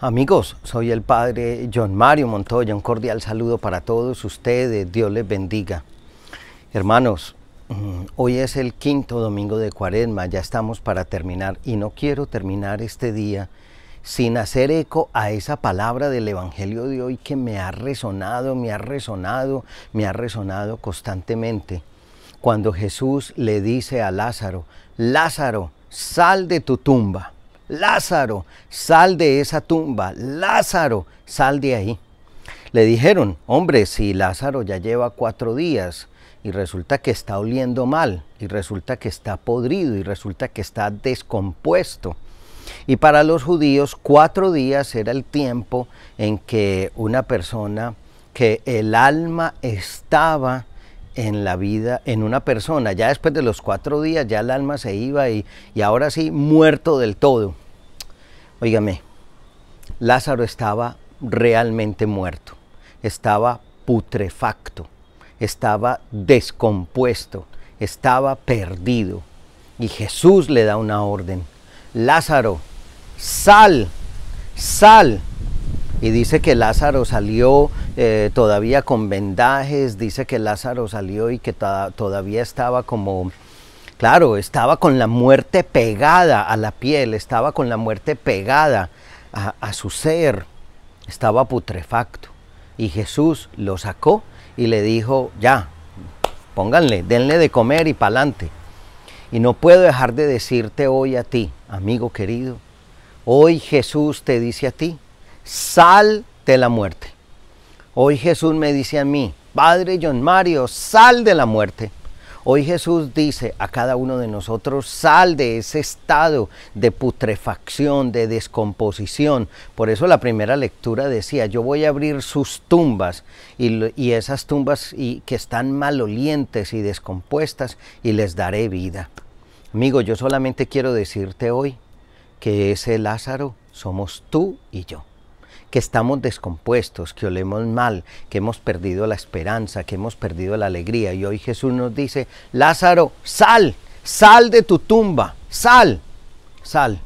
Amigos, soy el padre John Mario Montoya. Un cordial saludo para todos ustedes. Dios les bendiga. Hermanos, mm, hoy es el quinto domingo de Cuaresma. Ya estamos para terminar y no quiero terminar este día sin hacer eco a esa palabra del Evangelio de hoy que me ha resonado, me ha resonado, me ha resonado constantemente. Cuando Jesús le dice a Lázaro, Lázaro, sal de tu tumba. Lázaro, sal de esa tumba, Lázaro, sal de ahí. Le dijeron, hombre, si Lázaro ya lleva cuatro días y resulta que está oliendo mal, y resulta que está podrido, y resulta que está descompuesto. Y para los judíos, cuatro días era el tiempo en que una persona, que el alma estaba en la vida, en una persona, ya después de los cuatro días, ya el alma se iba y, y ahora sí, muerto del todo. Óigame, Lázaro estaba realmente muerto, estaba putrefacto, estaba descompuesto, estaba perdido. Y Jesús le da una orden, Lázaro, sal, sal. Y dice que Lázaro salió eh, todavía con vendajes, dice que Lázaro salió y que todavía estaba como Claro, estaba con la muerte pegada a la piel, estaba con la muerte pegada a, su ser, estaba putrefacto. Y Jesús lo sacó y le dijo, ya, pónganle, denle de comer y pa'lante. Y no puedo dejar de decirte hoy a ti, amigo querido, hoy Jesús te dice a ti, sal de la muerte. Hoy Jesús me dice a mí, Padre John Mario, sal de la muerte. Hoy Jesús dice a cada uno de nosotros, sal de ese estado de putrefacción, de descomposición. Por eso la primera lectura decía, yo voy a abrir sus tumbas y, esas tumbas y, que están malolientes y descompuestas y les daré vida. Amigo, yo solamente quiero decirte hoy que ese Lázaro somos tú y yo que estamos descompuestos, que olemos mal, que hemos perdido la esperanza, que hemos perdido la alegría. Y hoy Jesús nos dice, Lázaro, sal, sal de tu tumba, sal, sal.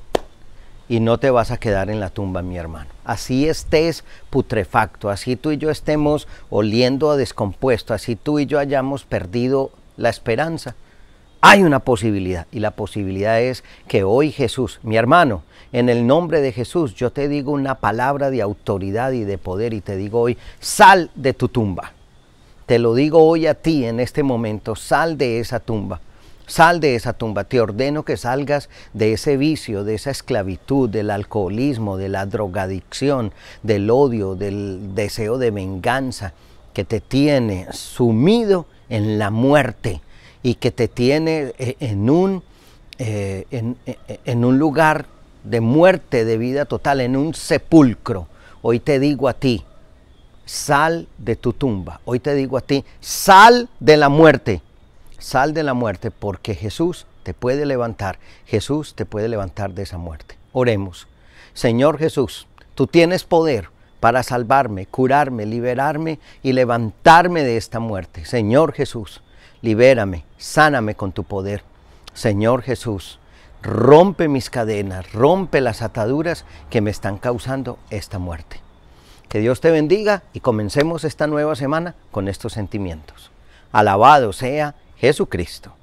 Y no te vas a quedar en la tumba, mi hermano. Así estés putrefacto, así tú y yo estemos oliendo a descompuesto, así tú y yo hayamos perdido la esperanza. Hay una posibilidad y la posibilidad es que hoy Jesús, mi hermano, en el nombre de Jesús yo te digo una palabra de autoridad y de poder y te digo hoy, sal de tu tumba. Te lo digo hoy a ti en este momento, sal de esa tumba. Sal de esa tumba, te ordeno que salgas de ese vicio, de esa esclavitud, del alcoholismo, de la drogadicción, del odio, del deseo de venganza que te tiene sumido en la muerte y que te tiene eh, en un, eh, eh, en un lugar de muerte, de vida total, en un sepulcro. Hoy te digo a ti, sal de tu tumba. Hoy te digo a ti, sal de la muerte. Sal de la muerte porque Jesús te puede levantar. Jesús te puede levantar de esa muerte. Oremos. Señor Jesús, tú tienes poder para salvarme, curarme, liberarme y levantarme de esta muerte. Señor Jesús libérame, sáname con tu poder. Señor Jesús, rompe mis cadenas, rompe las ataduras que me están causando esta muerte. Que Dios te bendiga y comencemos esta nueva semana con estos sentimientos. Alabado sea Jesucristo.